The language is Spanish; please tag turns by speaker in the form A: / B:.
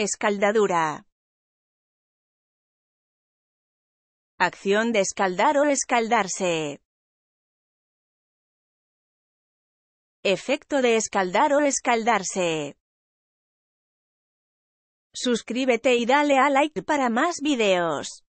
A: Escaldadura. Acción de escaldar o escaldarse.
B: Efecto de escaldar o escaldarse.
A: Suscríbete y dale a like para más videos.